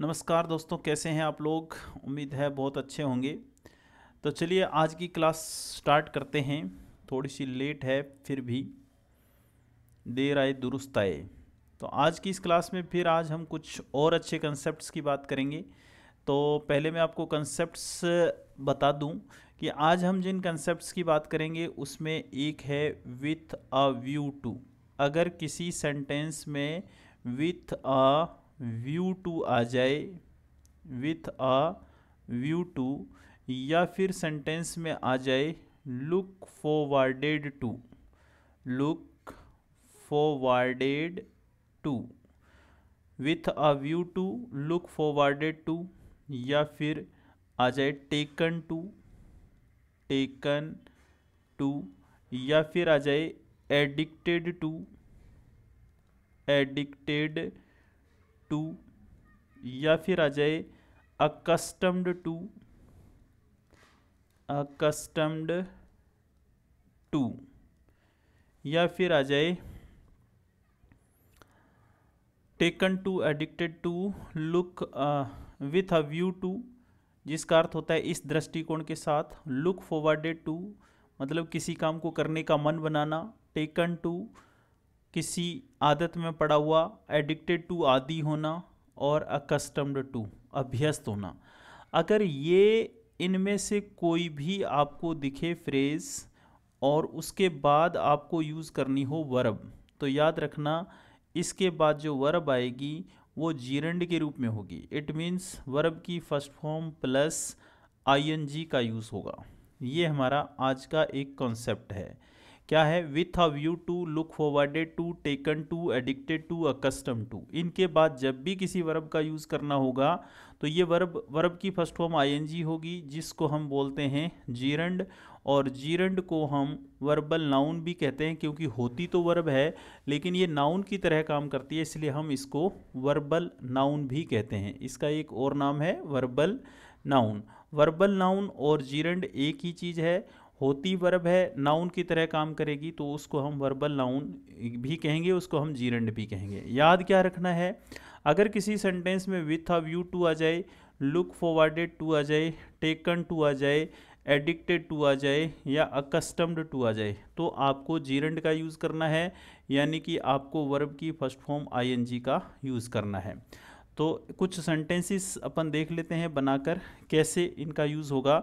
नमस्कार दोस्तों कैसे हैं आप लोग उम्मीद है बहुत अच्छे होंगे तो चलिए आज की क्लास स्टार्ट करते हैं थोड़ी सी लेट है फिर भी देर आए दुरुस्त आए तो आज की इस क्लास में फिर आज हम कुछ और अच्छे कंसेप्ट्स की बात करेंगे तो पहले मैं आपको कंसेप्ट बता दूँ कि आज हम जिन कंसेप्ट्स की बात करेंगे उसमें एक है विथ अ व्यू टू अगर किसी सेंटेंस में विथ अ व्यू टू आ जाए विथ अ व्यू टू या फिर सेंटेंस में आ जाए look forwarded to look forwarded to with a view to look forwarded to या फिर आ जाए टेकन टू टेकन टू या फिर आ जाए एडिक्टेड टू एडिक्टेड टू या फिर आ जाए अकस्टम्ड टू अकस्टम्ड टू या फिर आ जाए taken to addicted to look with a view to जिसका अर्थ होता है इस दृष्टिकोण के साथ लुक फॉरवर्डेड टू मतलब किसी काम को करने का मन बनाना टेकन टू किसी आदत में पड़ा हुआ एडिक्टेड टू आदि होना और अकस्टम्ड टू अभ्यस्त होना अगर ये इनमें से कोई भी आपको दिखे फ्रेज़ और उसके बाद आपको यूज़ करनी हो वर्ब तो याद रखना इसके बाद जो वर्ब आएगी वो जीरंड के रूप में होगी इट मीन्स वर्ब की फर्स्ट फॉर्म प्लस आईएनजी का यूज़ होगा ये हमारा आज का एक कॉन्सेप्ट है क्या है with a view to look forwarded to taken to addicted to accustom to इनके बाद जब भी किसी वर्ब का यूज़ करना होगा तो ये वर्ब वर्ब की फर्स्ट फॉर्म आई होगी जिसको हम बोलते हैं जीरंड और जीरंड को हम वर्बल नाउन भी कहते हैं क्योंकि होती तो वर्ब है लेकिन ये नाउन की तरह काम करती है इसलिए हम इसको वर्बल नाउन भी कहते हैं इसका एक और नाम है वर्बल नाउन वर्बल नाउन और जीरंड एक ही चीज़ है होती वर्ब है नाउन की तरह काम करेगी तो उसको हम वर्बल नाउन भी कहेंगे उसको हम जीरंड भी कहेंगे याद क्या रखना है अगर किसी सेंटेंस में विथ अ व्यू टू आ जाए लुक फॉरवर्डेड टू आ जाए टेकन टू आ जाए एडिक्टेड टू आ जाए या अकस्टम्ड टू आ जाए तो आपको जीरंड का यूज़ करना है यानी कि आपको वर्ब की फर्स्ट फॉर्म आईएनजी का यूज़ करना है तो कुछ सेंटेंसेस अपन देख लेते हैं बनाकर कैसे इनका यूज़ होगा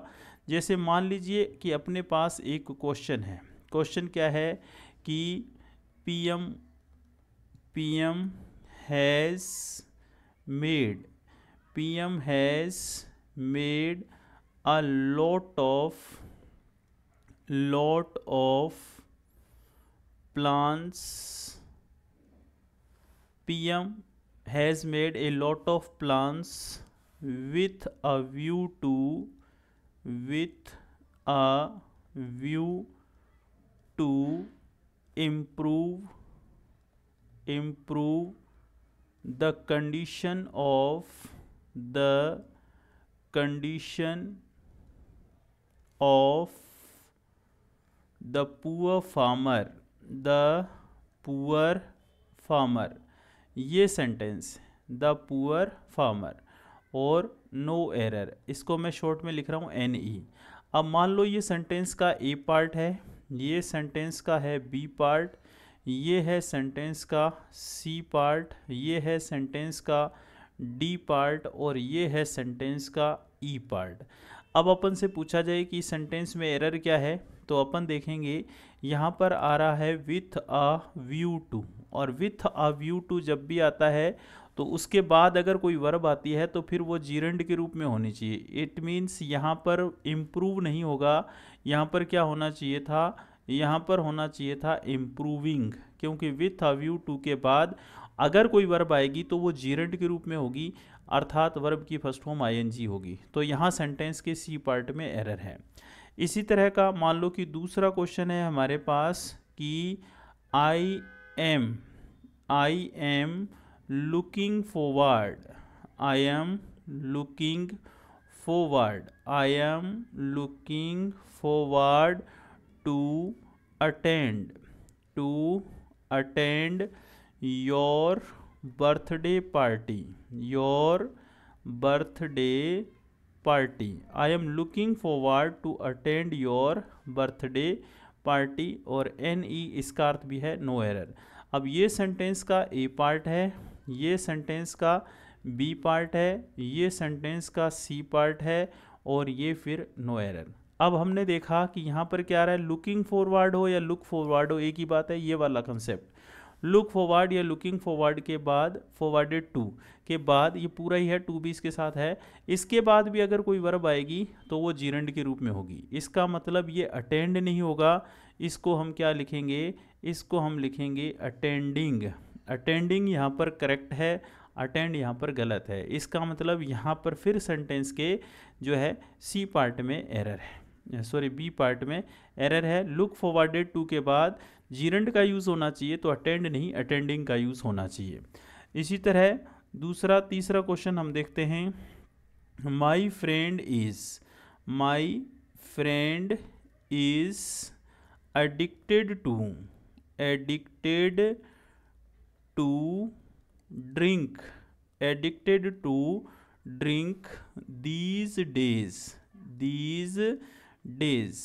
जैसे मान लीजिए कि अपने पास एक क्वेश्चन है क्वेश्चन क्या है कि PM PM has made PM has made a lot of lot of plans PM has made a lot of plans with a view to with a view to improve improve the condition of the condition of the poor farmer the poor farmer ये sentence the poor farmer और no error इसको मैं short में लिख रहा हूँ N E अब मान लो ये सेंटेंस का ए पार्ट है ये सेंटेंस का है बी पार्ट ये है सेंटेंस का सी पार्ट ये है सेंटेंस का डी पार्ट और ये है सेंटेंस का ई e पार्ट अब अपन से पूछा जाए कि सेंटेंस में एरर क्या है तो अपन देखेंगे यहाँ पर आ रहा है विथ अ व्यू टू और विथ अ व्यू टू जब भी आता है तो उसके बाद अगर कोई वर्ब आती है तो फिर वो जीरेंड के रूप में होनी चाहिए इट मीन्स यहाँ पर इम्प्रूव नहीं होगा यहाँ पर क्या होना चाहिए था यहाँ पर होना चाहिए था इम्प्रूविंग क्योंकि विथ अ व्यू टू के बाद अगर कोई वर्ब आएगी तो वो जीरेंड के रूप में होगी अर्थात वर्ब की फर्स्ट फॉर्म आईएनजी होगी तो यहाँ सेंटेंस के सी पार्ट में एरर है इसी तरह का मान लो कि दूसरा क्वेश्चन है हमारे पास कि I am I am looking forward i am looking forward i am looking forward to attend to attend your birthday party your birthday party i am looking forward to attend your birthday party और n e इसका अर्थ भी है no no error अब ये sentence का ए part है ये sentence का बी पार्ट है ये सेंटेंस का सी पार्ट है और ये फिर नो एरर अब हमने देखा कि यहाँ पर क्या आ रहा है लुकिंग फॉरवर्ड हो या लुक फॉरवर्ड हो एक ही बात है ये वाला कंसेप्ट लुक फॉरवर्ड या लुकिंग फॉरवर्ड के बाद फॉरवर्डेड टू के बाद ये पूरा ही है टू भी इसके साथ है इसके बाद भी अगर कोई वर्ब आएगी तो वो जीरंड के रूप में होगी इसका मतलब ये अटेंड नहीं होगा इसको हम क्या लिखेंगे इसको हम लिखेंगे अटेंडिंग अटेंडिंग यहाँ पर करेक्ट है अटेंड यहाँ पर गलत है इसका मतलब यहाँ पर फिर सेंटेंस के जो है सी पार्ट में एरर है सॉरी बी पार्ट में एरर है लुक फॉरवर्डेड टू के बाद जीरेंड का यूज़ होना चाहिए तो अटेंड नहीं अटेंडिंग का यूज़ होना चाहिए इसी तरह दूसरा तीसरा क्वेश्चन हम देखते हैं my friend is my friend is addicted to addicted to drink addicted to drink these days these days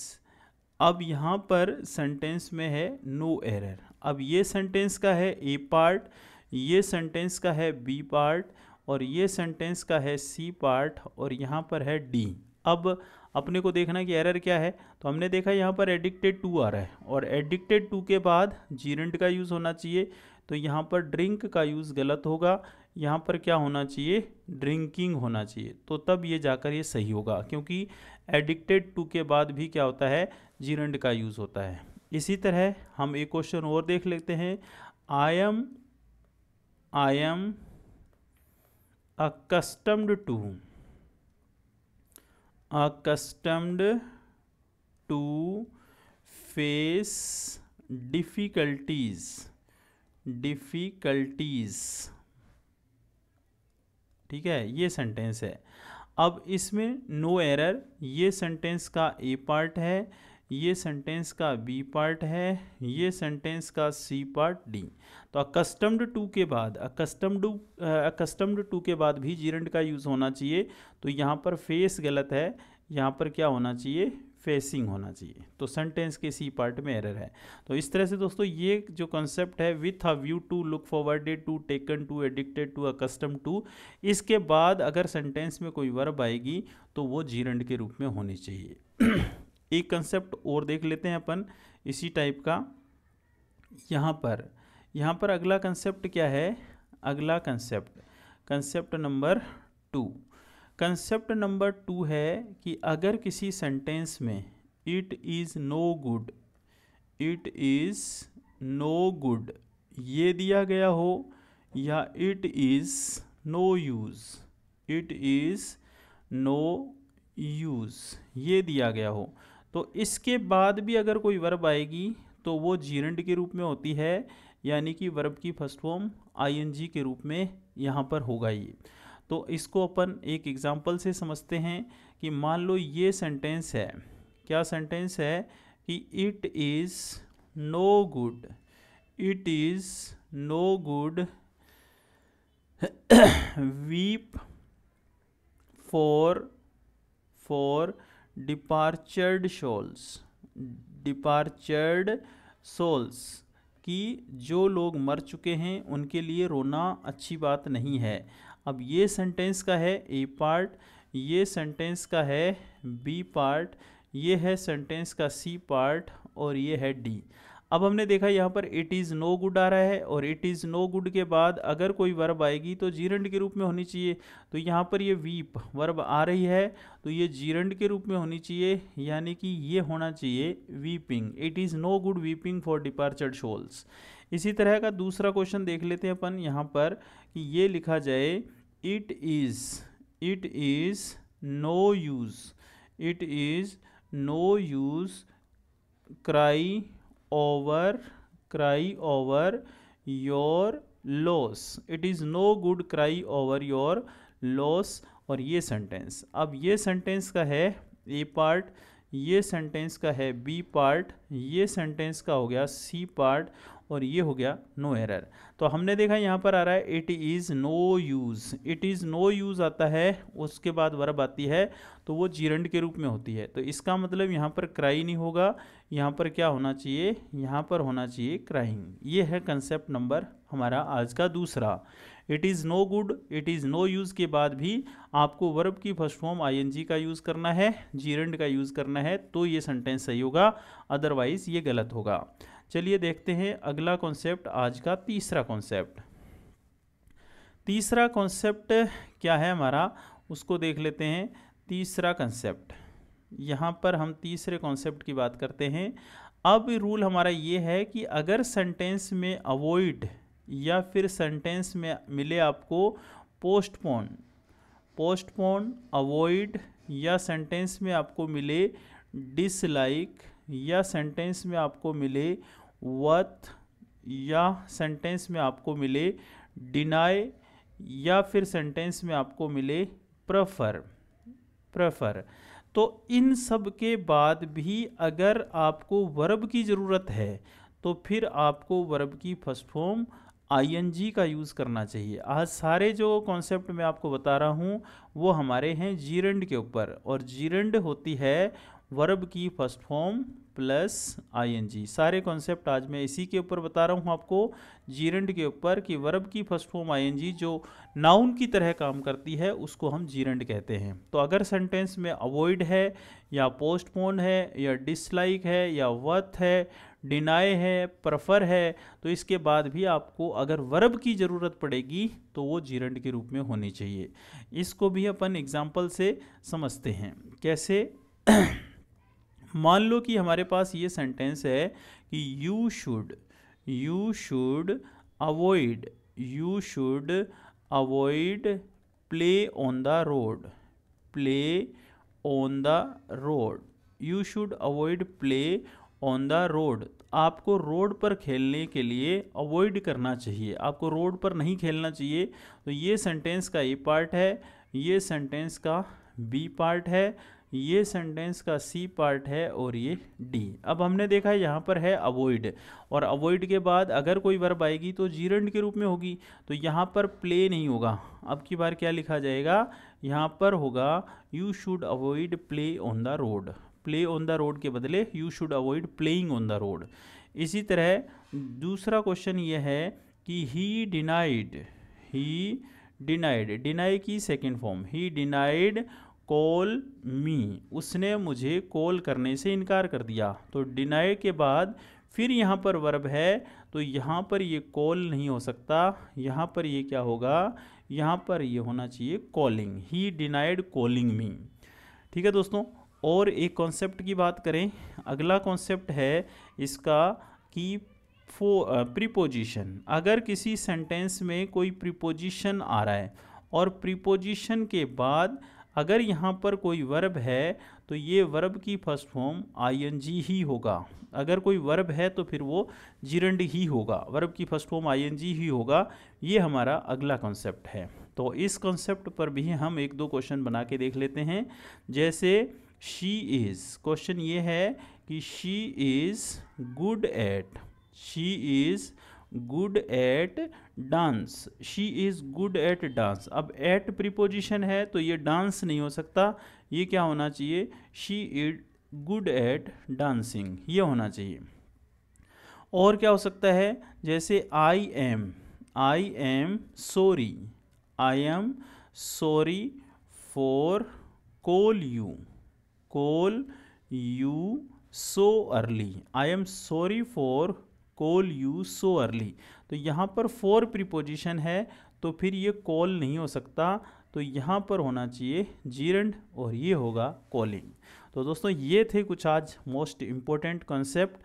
अब यहाँ पर सेंटेंस में है नो एरर अब ये सेंटेंस का है ए पार्ट ये सेंटेंस का है बी पार्ट और ये सेंटेंस का है सी पार्ट और यहाँ पर है डी अब अपने को देखना कि एरर क्या है तो हमने देखा यहाँ पर एडिक्टेड टू आ रहा है और एडिक्टेड टू के बाद जीरेंट का यूज़ होना चाहिए तो यहाँ पर ड्रिंक का यूज़ गलत होगा यहाँ पर क्या होना चाहिए ड्रिंकिंग होना चाहिए तो तब ये जाकर ये सही होगा क्योंकि एडिक्टेड टू के बाद भी क्या होता है जीरंड का यूज़ होता है इसी तरह हम एक क्वेश्चन और देख लेते हैं I am I am accustomed to accustomed to face difficulties difficulties ठीक है ये सेंटेंस है अब इसमें नो एरर ये सेंटेंस का ए पार्ट है ये सेंटेंस का बी पार्ट है ये सेंटेंस का सी पार्ट डी तो अकस्टम्ड टू के बाद अकस्टम्ड अकस्टम्ड टू के बाद भी जीरंड का यूज़ होना चाहिए तो यहाँ पर फेस गलत है यहाँ पर क्या होना चाहिए फेसिंग होना चाहिए तो सेंटेंस के सी पार्ट में एरर है तो इस तरह से दोस्तों ये जो कॉन्सेप्ट है with a view to look forwarded to taken to addicted to accustom to इसके बाद अगर सेंटेंस में कोई वर्ब आएगी तो वो जीरण के रूप में होनी चाहिए एक कंसेप्ट और देख लेते हैं अपन इसी टाइप का यहाँ पर यहाँ पर अगला कंसेप्ट क्या है अगला concept concept number two concept number two है कि अगर किसी सेंटेंस में it is no good it is no good ये दिया गया हो या it is no use it is no use ये दिया गया हो तो इसके बाद भी अगर कोई वर्ब आएगी तो वो जीरंड के रूप में होती है यानी कि वर्ब की फर्स्ट फॉर्म आईएनजी के रूप में यहाँ पर होगा ये तो इसको अपन एक एग्ज़ाम्पल से समझते हैं कि मान लो ये सेंटेंस है क्या सेंटेंस है कि it is no good it is no good weep for for departed souls departed souls कि जो लोग मर चुके हैं उनके लिए रोना अच्छी बात नहीं है अब ये सेंटेंस का है ए पार्ट ये सेंटेंस का है बी पार्ट ये है सेंटेंस का सी पार्ट और ये है डी अब हमने देखा यहाँ पर इट इज़ नो गुड आ रहा है और इट इज़ नो गुड के बाद अगर कोई वर्ब आएगी तो जीरंड के रूप में होनी चाहिए तो यहाँ पर ये वीप वर्ब आ रही है तो ये जीरंड के रूप में होनी चाहिए यानी कि ये होना चाहिए weeping it is no good weeping for departed souls इसी तरह का दूसरा क्वेश्चन देख लेते हैं अपन यहाँ पर कि ये लिखा जाए it is it is no use it is no use cry over cry over your loss it is no good cry over your loss और ये सेंटेंस अब ये सेंटेंस का है ए पार्ट ये सेंटेंस का है बी पार्ट ये सेंटेंस का हो गया सी पार्ट और ये हो गया नो no एरर तो हमने देखा यहाँ पर आ रहा है it is no use it is no use आता है उसके बाद वर्ब आती है तो वो जीरंड के रूप में होती है तो इसका मतलब यहाँ पर क्राई नहीं होगा यहाँ पर क्या होना चाहिए यहाँ पर होना चाहिए क्राइंग ये है कंसेप्ट नंबर हमारा आज का दूसरा it is no good it is no use के बाद भी आपको वर्ब की फर्स्ट फॉर्म आईएनजी का यूज़ करना है जीरेंड का यूज़ करना है तो ये सेंटेंस सही होगा अदरवाइज़ ये गलत होगा चलिए देखते हैं अगला कॉन्सेप्ट आज का तीसरा कॉन्सेप्ट तीसरा कॉन्सेप्ट क्या है हमारा उसको देख लेते हैं तीसरा कंसेप्ट यहाँ पर हम तीसरे कॉन्सेप्ट की बात करते हैं अब रूल हमारा ये है कि अगर सेंटेंस में अवॉइड या फिर सेंटेंस में मिले आपको पोस्टपोन पोस्टपोन अवॉइड या सेंटेंस में आपको मिले डिसलाइक या सेंटेंस में आपको मिले वत या सेंटेंस में आपको मिले डिनाई या फिर सेंटेंस में आपको मिले प्रफर प्रफर तो इन सब के बाद भी अगर आपको वर्ब की ज़रूरत है तो फिर आपको वर्ब की फर्स्ट फॉर्म आई का यूज़ करना चाहिए आज सारे जो कॉन्सेप्ट मैं आपको बता रहा हूँ वो हमारे हैं जीरंड के ऊपर और जीरंड होती है वर्ब की फर्स्ट फॉर्म प्लस आईएनजी सारे कॉन्सेप्ट आज मैं इसी के ऊपर बता रहा हूँ आपको जीरेंड के ऊपर कि वर्ब की फर्स्ट फॉर्म आईएनजी जो नाउन की तरह काम करती है उसको हम जीरेंड कहते हैं तो अगर सेंटेंस में अवॉइड है या पोस्टपोन है या डिसलाइक है या वर्थ है डिनाई है प्रफर है तो इसके बाद भी आपको अगर वर्ब की ज़रूरत पड़ेगी तो वो जीरेंड के रूप में होनी चाहिए इसको भी अपन एग्जाम्पल से समझते हैं कैसे मान लो कि हमारे पास ये सेंटेंस है कि you should you should avoid you should avoid play on the road play on the road you should avoid play on the road आपको रोड पर खेलने के लिए अवॉइड करना चाहिए आपको रोड पर नहीं खेलना चाहिए तो ये सेंटेंस का ए पार्ट है ये सेंटेंस का बी पार्ट है ये सेंटेंस का सी पार्ट है और ये डी अब हमने देखा है यहाँ पर है अवॉइड और अवॉइड के बाद अगर कोई वर्ब आएगी तो जीरंड के रूप में होगी तो यहाँ पर प्ले नहीं होगा अब की बार क्या लिखा जाएगा यहाँ पर होगा you should avoid play on the road play on the road के बदले you should avoid playing on the road इसी तरह दूसरा क्वेश्चन ये है कि he denied he denied deny की second form he denied call me उसने मुझे कॉल करने से इनकार कर दिया तो डिनाई के बाद फिर यहाँ पर वर्ब है तो यहाँ पर ये कॉल नहीं हो सकता यहाँ पर ये क्या होगा यहाँ पर ये होना चाहिए calling he denied calling me ठीक है दोस्तों और एक कॉन्सेप्ट की बात करें अगला कॉन्सेप्ट है इसका कि फो प्रीपोजिशन अगर किसी सेंटेंस में कोई प्रीपोजिशन आ रहा है और प्रीपोजिशन के बाद अगर यहाँ पर कोई वर्ब है तो ये वर्ब की फर्स्ट फॉर्म आईएनजी ही होगा अगर कोई वर्ब है तो फिर वो जिरंड ही होगा वर्ब की फर्स्ट फॉर्म आईएनजी ही होगा ये हमारा अगला कॉन्सेप्ट है तो इस कॉन्सेप्ट पर भी हम एक दो क्वेश्चन बना के देख लेते हैं जैसे शी इज़ क्वेश्चन ये है कि she is good at she is good at dance she is good at dance अब एट प्रिपोजिशन है तो ये डांस नहीं हो सकता ये क्या होना चाहिए she is good at dancing ये होना चाहिए और क्या हो सकता है जैसे I am I am sorry I am sorry for call you call you so early I am sorry for call you so early तो यहाँ पर फोर प्रीपोजिशन है तो फिर ये कॉल नहीं हो सकता तो यहाँ पर होना चाहिए जीरण और ये होगा कॉलिंग तो दोस्तों ये थे कुछ आज मोस्ट इम्पोर्टेंट कॉन्सेप्ट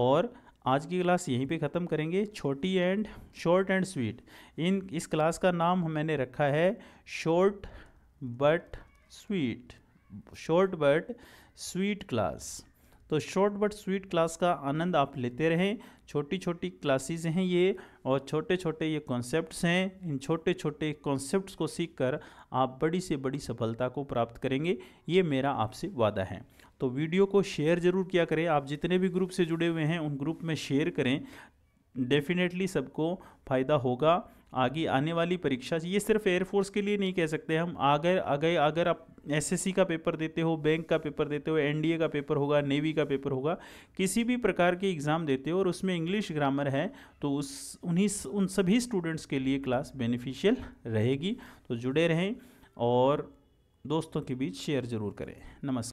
और आज की क्लास यहीं पे ख़त्म करेंगे छोटी and short and sweet in इस क्लास का नाम मैंने रखा है short but sweet short but sweet class तो शॉर्ट बट स्वीट क्लास का आनंद आप लेते रहें छोटी छोटी क्लासेस हैं ये और छोटे छोटे ये कॉन्सेप्ट्स हैं इन छोटे छोटे कॉन्सेप्ट्स को सीखकर आप बड़ी से बड़ी सफलता को प्राप्त करेंगे ये मेरा आपसे वादा है तो वीडियो को शेयर ज़रूर किया करें आप जितने भी ग्रुप से जुड़े हुए हैं उन ग्रुप में शेयर करें डेफिनेटली सबको फ़ायदा होगा आगे आने वाली परीक्षा ये सिर्फ एयरफोर्स के लिए नहीं कह सकते हम अगर अगर अगर आप एसएससी का पेपर देते हो बैंक का पेपर देते हो एनडीए का पेपर होगा नेवी का पेपर होगा किसी भी प्रकार के एग्ज़ाम देते हो और उसमें इंग्लिश ग्रामर है तो उस उन्हीं उन सभी स्टूडेंट्स के लिए क्लास बेनिफिशियल रहेगी तो जुड़े रहें और दोस्तों के बीच शेयर ज़रूर करें नमस्कार